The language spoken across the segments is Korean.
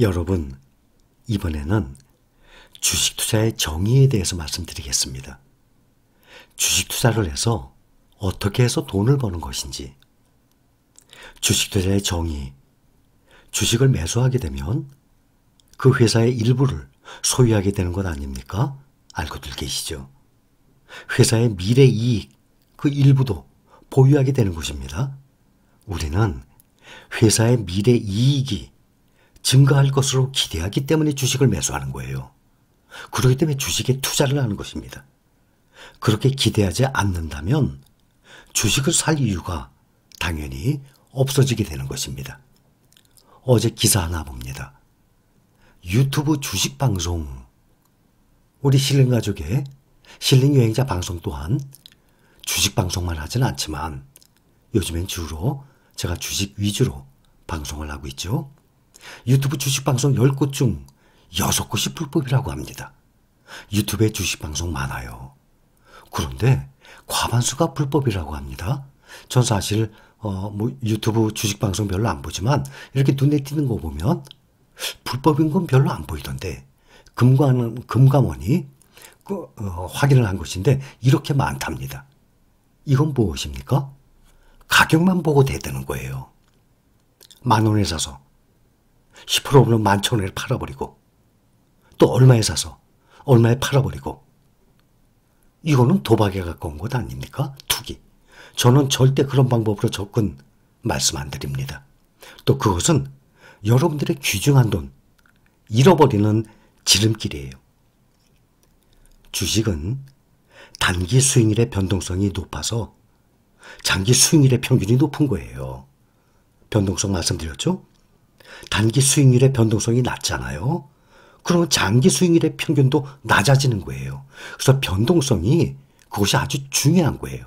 여러분, 이번에는 주식 투자의 정의에 대해서 말씀드리겠습니다. 주식 투자를 해서 어떻게 해서 돈을 버는 것인지, 주식 투자의 정의, 주식을 매수하게 되면 그 회사의 일부를 소유하게 되는 것 아닙니까? 알고들 계시죠? 회사의 미래 이익, 그 일부도 보유하게 되는 것입니다. 우리는 회사의 미래 이익이 증가할 것으로 기대하기 때문에 주식을 매수하는 거예요. 그렇기 때문에 주식에 투자를 하는 것입니다. 그렇게 기대하지 않는다면 주식을 살 이유가 당연히 없어지게 되는 것입니다. 어제 기사 하나 봅니다. 유튜브 주식 방송. 우리 실링 가족의 실링 여행자 방송 또한 주식 방송만 하진 않지만 요즘엔 주로 제가 주식 위주로 방송을 하고 있죠. 유튜브 주식방송 10곳 중 6곳이 불법이라고 합니다. 유튜브에 주식방송 많아요. 그런데 과반수가 불법이라고 합니다. 전 사실 어, 뭐 유튜브 주식방송 별로 안 보지만 이렇게 눈에 띄는 거 보면 불법인 건 별로 안 보이던데 금관, 금감원이 그, 어, 확인을 한 것인데 이렇게 많답니다. 이건 무엇입니까? 가격만 보고 대드는 거예요. 만 원에 사서 10%오르는 만천원을 팔아버리고 또 얼마에 사서 얼마에 팔아버리고 이거는 도박에 가까운 것 아닙니까? 투기. 저는 절대 그런 방법으로 접근 말씀 안 드립니다. 또 그것은 여러분들의 귀중한 돈 잃어버리는 지름길이에요. 주식은 단기 수익률의 변동성이 높아서 장기 수익률의 평균이 높은 거예요. 변동성 말씀드렸죠? 단기 수익률의 변동성이 낮잖아요. 그러면 장기 수익률의 평균도 낮아지는 거예요. 그래서 변동성이 그것이 아주 중요한 거예요.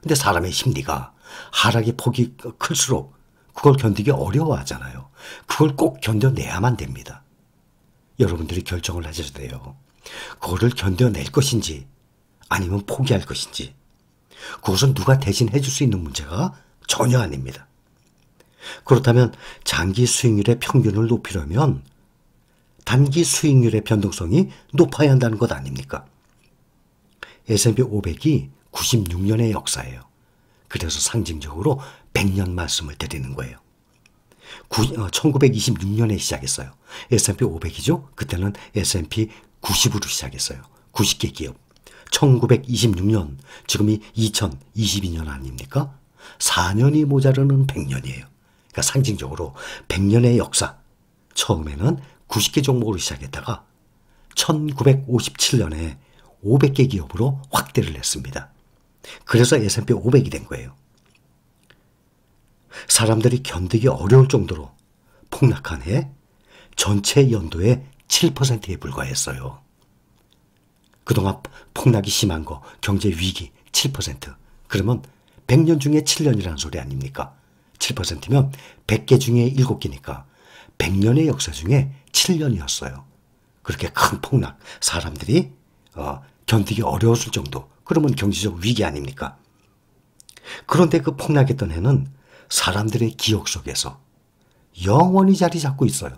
근데 사람의 심리가 하락의 폭이 클수록 그걸 견디기 어려워하잖아요. 그걸 꼭 견뎌내야만 됩니다. 여러분들이 결정을 하셔야 돼요. 그거를 견뎌낼 것인지 아니면 포기할 것인지 그것은 누가 대신 해줄 수 있는 문제가 전혀 아닙니다. 그렇다면 장기 수익률의 평균을 높이려면 단기 수익률의 변동성이 높아야 한다는 것 아닙니까? S&P 500이 96년의 역사예요. 그래서 상징적으로 100년 말씀을 드리는 거예요. 구, 어, 1926년에 시작했어요. S&P 500이죠? 그때는 S&P 90으로 시작했어요. 90개 기업. 1926년, 지금이 2022년 아닙니까? 4년이 모자르는 100년이에요. 그러니까 상징적으로 100년의 역사. 처음에는 90개 종목으로 시작했다가 1957년에 500개 기업으로 확대를 했습니다. 그래서 S&P 500이 된 거예요. 사람들이 견디기 어려울 정도로 폭락한 해 전체 연도의 7%에 불과했어요. 그동안 폭락이 심한 거, 경제 위기 7%. 그러면 100년 중에 7년이라는 소리 아닙니까? 7%면 100개 중에 7개니까 100년의 역사 중에 7년이었어요. 그렇게 큰 폭락, 사람들이 어, 견디기 어려웠을 정도. 그러면 경제적 위기 아닙니까? 그런데 그 폭락했던 해는 사람들의 기억 속에서 영원히 자리 잡고 있어요.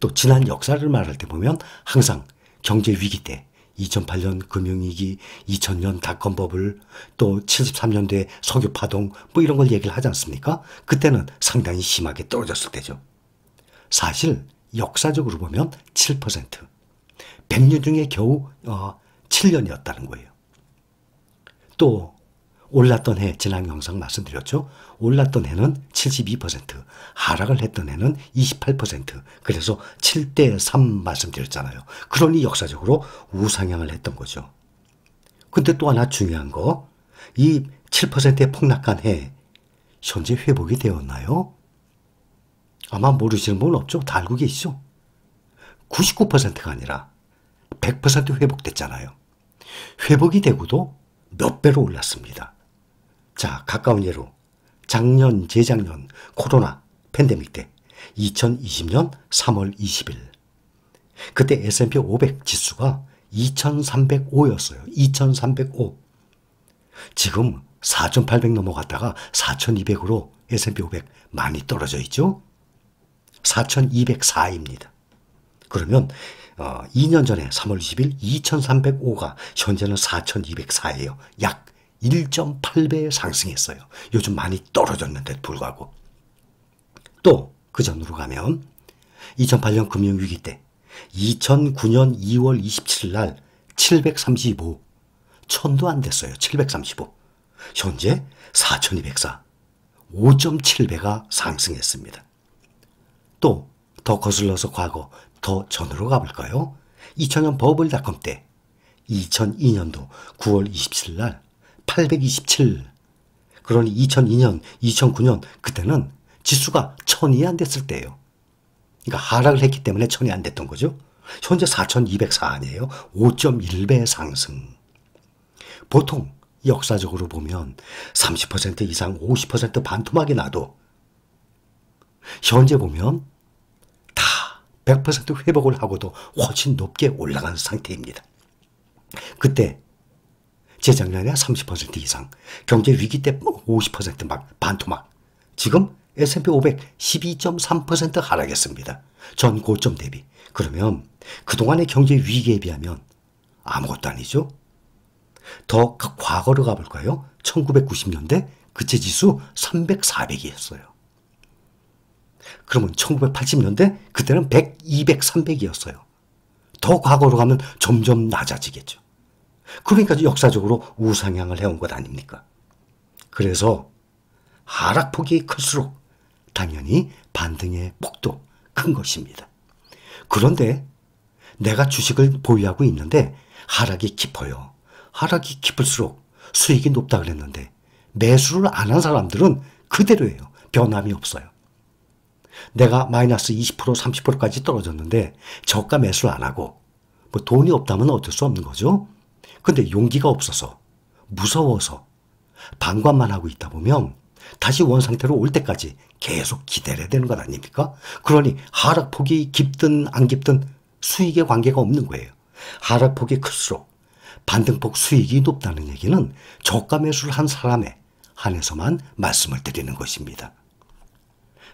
또 지난 역사를 말할 때 보면 항상 경제 위기 때 2008년 금융위기, 2000년 닷컴버블, 또 73년대 석유파동 뭐 이런 걸 얘기를 하지 않습니까? 그때는 상당히 심하게 떨어졌을 때죠. 사실 역사적으로 보면 7%, 100년 중에 겨우 어, 7년이었다는 거예요. 또 올랐던 해 지난 영상 말씀드렸죠. 올랐던 해는 72%, 하락을 했던 해는 28%. 그래서 7대 3 말씀드렸잖아요. 그러니 역사적으로 우상향을 했던 거죠. 근데 또 하나 중요한 거. 이 7%의 폭락한 해 현재 회복이 되었나요? 아마 모르시는 분 없죠. 다 알고 계시죠. 99%가 아니라 100% 회복됐잖아요. 회복이 되고도 몇 배로 올랐습니다. 자, 가까운 예로 작년, 재작년 코로나 팬데믹 때 2020년 3월 20일 그때 S&P 500 지수가 2305였어요. 2305. 지금 4800 넘어갔다가 4200으로 S&P 500 많이 떨어져 있죠? 4204입니다. 그러면 2년 어, 전에 3월 20일 2305가 현재는 4204예요. 약 1.8배 상승했어요. 요즘 많이 떨어졌는데 불구하고. 또 그 전으로 가면 2008년 금융위기 때 2009년 2월 27일 날 735, 천도 안 됐어요. 735. 현재 4204, 5.7배가 상승했습니다. 또 더 거슬러서 과거 더 전으로 가볼까요? 2000년 버블닷컴 때 2002년도 9월 27일 날 827. 그러니 2002년, 2009년 그때는 지수가 1 0 0 0이안 됐을 때예요. 그러니까 하락을 했기 때문에 1 0 0 0이안 됐던 거죠. 현재 4,204 아니에요. 5.1배 상승. 보통 역사적으로 보면 30% 이상 50% 반토막이 나도 현재 보면 다 100% 회복을 하고도 훨씬 높게 올라간 상태입니다. 그때 재작년에 30% 이상, 경제 위기 때 50%막 뭐 반토막. 지금 S&P 500 12.3% 하락했습니다. 전 고점 대비. 그러면 그동안의 경제 위기에 비하면 아무것도 아니죠? 더 그 과거로 가볼까요? 1990년대 그체 지수 300, 400이었어요. 그러면 1980년대 그때는 100, 200, 300이었어요. 더 과거로 가면 점점 낮아지겠죠. 그러니까 역사적으로 우상향을 해온 것 아닙니까? 그래서 하락폭이 클수록 당연히 반등의 폭도 큰 것입니다. 그런데 내가 주식을 보유하고 있는데 하락이 깊어요. 하락이 깊을수록 수익이 높다 그랬는데 매수를 안 한 사람들은 그대로예요. 변함이 없어요. 내가 마이너스 20% 30%까지 떨어졌는데 저가 매수를 안 하고 뭐 돈이 없다면 어쩔 수 없는 거죠. 근데 용기가 없어서 무서워서 방관만 하고 있다 보면 다시 원 상태로 올 때까지 계속 기다려야 되는 것 아닙니까? 그러니 하락폭이 깊든 안 깊든 수익에 관계가 없는 거예요. 하락폭이 클수록 반등폭 수익이 높다는 얘기는 저가 매수를 한 사람에 한해서만 말씀을 드리는 것입니다.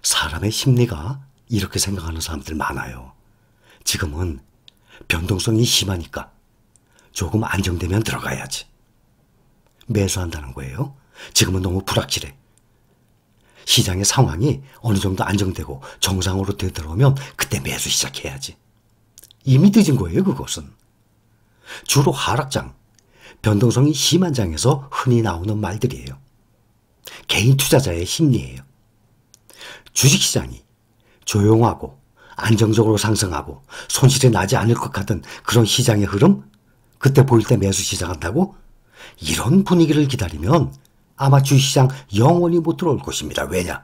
사람의 심리가 이렇게 생각하는 사람들 많아요. 지금은 변동성이 심하니까 조금 안정되면 들어가야지. 매수한다는 거예요. 지금은 너무 불확실해. 시장의 상황이 어느 정도 안정되고 정상으로 되돌아오면 그때 매수 시작해야지. 이미 늦은 거예요, 그것은. 주로 하락장, 변동성이 심한 장에서 흔히 나오는 말들이에요. 개인 투자자의 심리예요. 주식시장이 조용하고 안정적으로 상승하고 손실이 나지 않을 것 같은 그런 시장의 흐름 그때 보일 때 매수 시작한다고? 이런 분위기를 기다리면 아마 주시장 영원히 못 들어올 것입니다. 왜냐?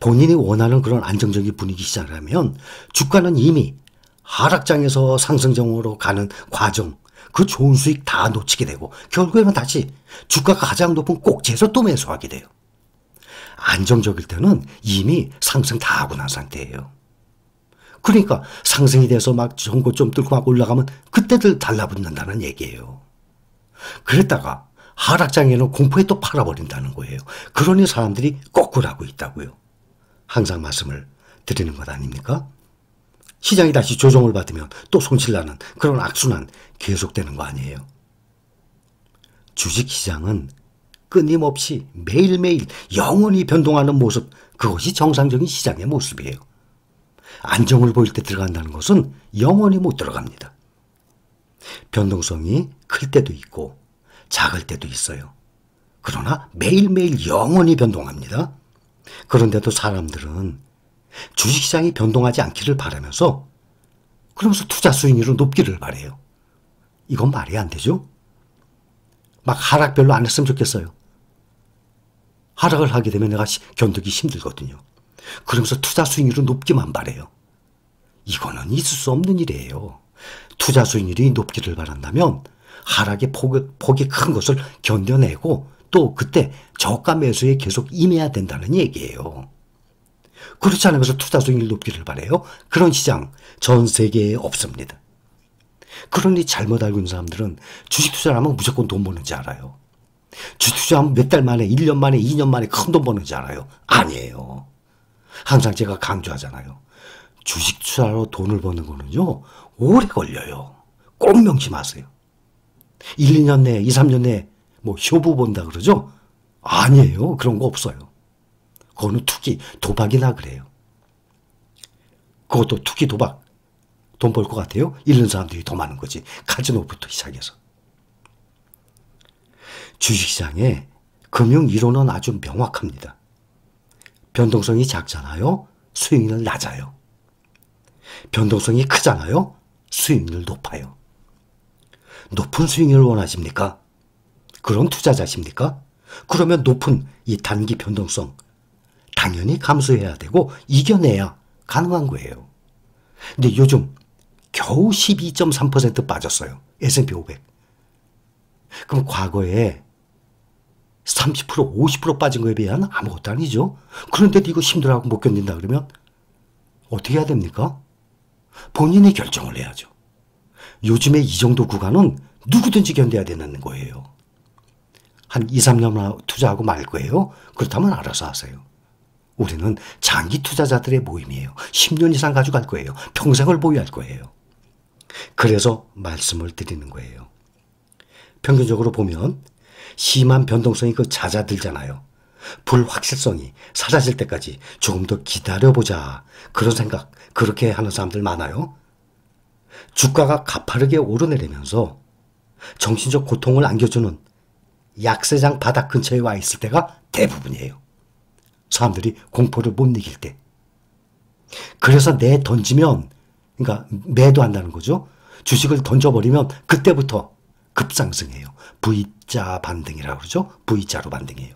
본인이 원하는 그런 안정적인 분위기 시작이라면 주가는 이미 하락장에서 상승장으로 가는 과정, 그 좋은 수익 다 놓치게 되고 결국에는 다시 주가가 가장 높은 꼭지에서 또 매수하게 돼요. 안정적일 때는 이미 상승 다 하고 난 상태예요. 그러니까 상승이 돼서 막 전고 좀 뚫고 막 올라가면 그때들 달라붙는다는 얘기예요. 그랬다가 하락장에는 공포에 또 팔아버린다는 거예요. 그러니 사람들이 꼬꾸라고 있다고요. 항상 말씀을 드리는 것 아닙니까? 시장이 다시 조정을 받으면 또 손실나는 그런 악순환 계속되는 거 아니에요. 주식시장은 끊임없이 매일매일 영원히 변동하는 모습 그것이 정상적인 시장의 모습이에요. 안정을 보일 때 들어간다는 것은 영원히 못 들어갑니다. 변동성이 클 때도 있고 작을 때도 있어요. 그러나 매일매일 영원히 변동합니다. 그런데도 사람들은 주식시장이 변동하지 않기를 바라면서 그러면서 투자 수익률을 높기를 바래요. 이건 말이 안 되죠? 막 하락 별로 안 했으면 좋겠어요. 하락을 하게 되면 내가 견디기 힘들거든요. 그러면서 투자 수익률은 높기만 바래요. 이거는 있을 수 없는 일이에요. 투자 수익률이 높기를 바란다면 하락의 폭, 폭이 큰 것을 견뎌내고 또 그때 저가 매수에 계속 임해야 된다는 얘기예요. 그렇지 않으면서 투자 수익률 높기를 바래요. 그런 시장 전 세계에 없습니다. 그러니 잘못 알고 있는 사람들은 주식 투자하면 무조건 돈 버는지 알아요. 주식 투자하면 몇 달 만에, 1년 만에, 2년 만에 큰 돈 버는지 알아요. 아니에요. 항상 제가 강조하잖아요. 주식 투자로 돈을 버는 거는요, 오래 걸려요. 꼭 명심하세요. 1, 2년 내에, 2, 3년 내에 뭐 효부 본다 그러죠? 아니에요. 그런 거 없어요. 그거는 투기, 도박이나 그래요. 그것도 투기, 도박. 돈 벌 것 같아요? 잃는 사람들이 더 많은 거지. 카지노부터 시작해서. 주식시장에 금융 이론은 아주 명확합니다. 변동성이 작잖아요. 수익률 낮아요. 변동성이 크잖아요. 수익률 높아요. 높은 수익률을 원하십니까? 그런 투자자십니까? 그러면 높은 이 단기 변동성 당연히 감수해야 되고 이겨내야 가능한 거예요. 근데 요즘 겨우 12.3% 빠졌어요. S&P 500. 그럼 과거에 30% 50% 빠진 거에 비하면 아무것도 아니죠. 그런데도 이거 힘들어하고 못 견딘다 그러면 어떻게 해야 됩니까? 본인의 결정을 해야죠. 요즘에 이 정도 구간은 누구든지 견뎌야 되는 거예요. 한 2, 3년 투자하고 말 거예요. 그렇다면 알아서 하세요. 우리는 장기 투자자들의 모임이에요. 10년 이상 가져갈 거예요. 평생을 보유할 거예요. 그래서 말씀을 드리는 거예요. 평균적으로 보면 심한 변동성이 그 잦아들잖아요. 불확실성이 사라질 때까지 조금 더 기다려보자. 그런 생각, 그렇게 하는 사람들 많아요. 주가가 가파르게 오르내리면서 정신적 고통을 안겨주는 약세장 바닥 근처에 와 있을 때가 대부분이에요. 사람들이 공포를 못 이길 때. 그래서 내 던지면, 그러니까 매도한다는 거죠. 주식을 던져버리면 그때부터 급상승해요. V자 반등이라고 그러죠? V자로 반등해요.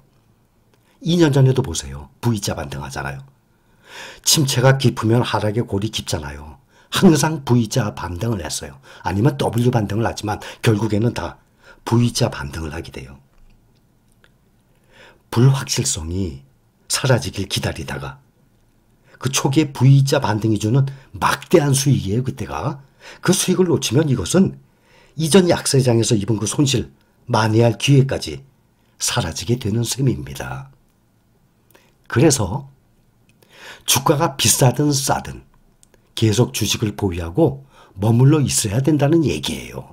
2년 전에도 보세요. V자 반등하잖아요. 침체가 깊으면 하락의 골이 깊잖아요. 항상 V자 반등을 했어요. 아니면 W 반등을 하지만 결국에는 다 V자 반등을 하게 돼요. 불확실성이 사라지길 기다리다가 그 초기에 V자 반등이 주는 막대한 수익이에요. 그때가. 그 수익을 놓치면 이것은 이전 약세장에서 입은 그 손실, 만회할 기회까지 사라지게 되는 셈입니다. 그래서 주가가 비싸든 싸든 계속 주식을 보유하고 머물러 있어야 된다는 얘기예요.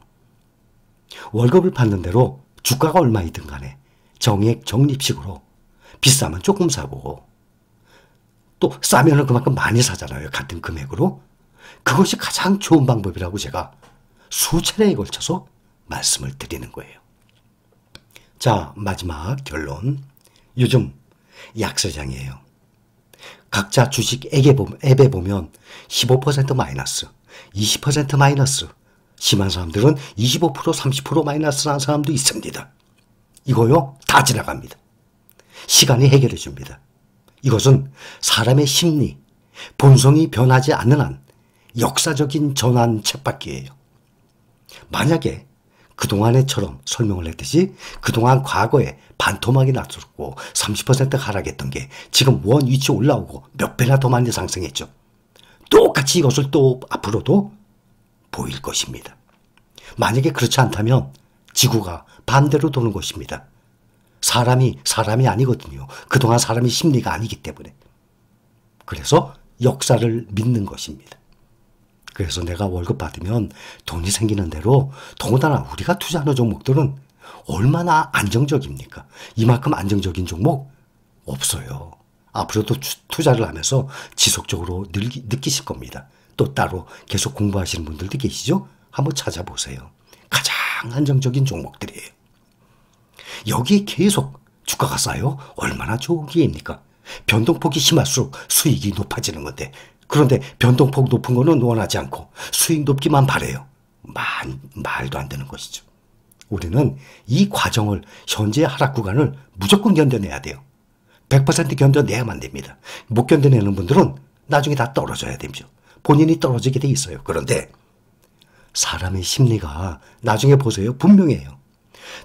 월급을 받는 대로 주가가 얼마이든 간에 정액 적립식으로 비싸면 조금 사고 또 싸면 그만큼 많이 사잖아요. 같은 금액으로. 그것이 가장 좋은 방법이라고 제가 수차례에 걸쳐서 말씀을 드리는 거예요. 자, 마지막 결론. 요즘 약세장이에요. 각자 주식 앱에 보면 15% 마이너스, 20% 마이너스, 심한 사람들은 25%, 30% 마이너스 난 사람도 있습니다. 이거요, 다 지나갑니다. 시간이 해결해 줍니다. 이것은 사람의 심리, 본성이 변하지 않는 한 역사적인 전환 쳇바퀴예요. 만약에 그동안에처럼 설명을 했듯이 그동안 과거에 반토막이 났었고 30% 하락했던 게 지금 원 위치 올라오고 몇 배나 더 많이 상승했죠. 똑같이 이것을 또 앞으로도 보일 것입니다. 만약에 그렇지 않다면 지구가 반대로 도는 것입니다. 사람이 사람이 아니거든요. 그동안 사람이 심리가 아니기 때문에. 그래서 역사를 믿는 것입니다. 그래서 내가 월급 받으면 돈이 생기는 대로 더군다나 우리가 투자하는 종목들은 얼마나 안정적입니까? 이만큼 안정적인 종목 없어요. 앞으로도 투자를 하면서 지속적으로 늘기, 느끼실 겁니다. 또 따로 계속 공부하시는 분들도 계시죠? 한번 찾아보세요. 가장 안정적인 종목들이에요. 여기에 계속 주가가 쌓여 얼마나 좋은 기회입니까? 변동폭이 심할수록 수익이 높아지는 건데 그런데 변동폭 높은 거는 원하지 않고 수익 높기만 바래요. 말, 말도 안 되는 것이죠. 우리는 이 과정을 현재 하락 구간을 무조건 견뎌내야 돼요. 100% 견뎌내야만 됩니다. 못 견뎌내는 분들은 나중에 다 떨어져야 됩니다. 본인이 떨어지게 돼 있어요. 그런데 사람의 심리가 나중에 보세요. 분명해요.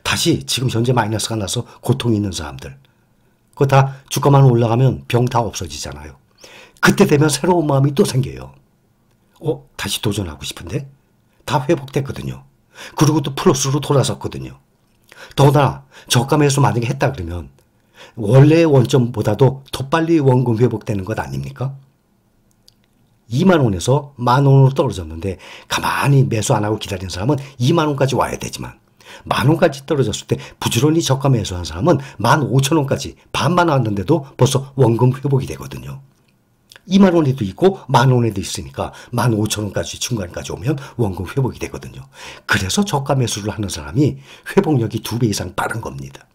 다시 지금 현재 마이너스가 나서 고통이 있는 사람들. 그거 다 주가만 올라가면 병 다 없어지잖아요. 그때 되면 새로운 마음이 또 생겨요. 어, 다시 도전하고 싶은데? 다 회복됐거든요. 그리고 또 플러스로 돌아섰거든요. 더나 저감에서 만약에 했다 그러면 원래의 원점보다도 더 빨리 원금 회복되는 것 아닙니까? 2만 원에서 만 원으로 떨어졌는데 가만히 매수 안 하고 기다리는 사람은 2만 원까지 와야 되지만 만 원까지 떨어졌을 때 부지런히 저가 매수한 사람은 만 5천 원까지 반만 왔는데도 벌써 원금 회복이 되거든요. 2만 원에도 있고 만 원에도 있으니까 만 5천 원까지 중간까지 오면 원금 회복이 되거든요. 그래서 저가 매수를 하는 사람이 회복력이 두 배 이상 빠른 겁니다.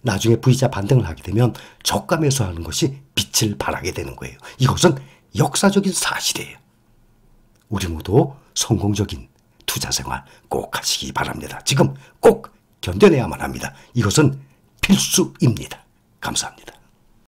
나중에 V자 반등을 하게 되면 저가 매수하는 것이 빛을 발하게 되는 거예요. 이것은 역사적인 사실이에요. 우리 모두 성공적인 투자 생활 꼭 하시기 바랍니다. 지금 꼭 견뎌내야만 합니다. 이것은 필수입니다. 감사합니다.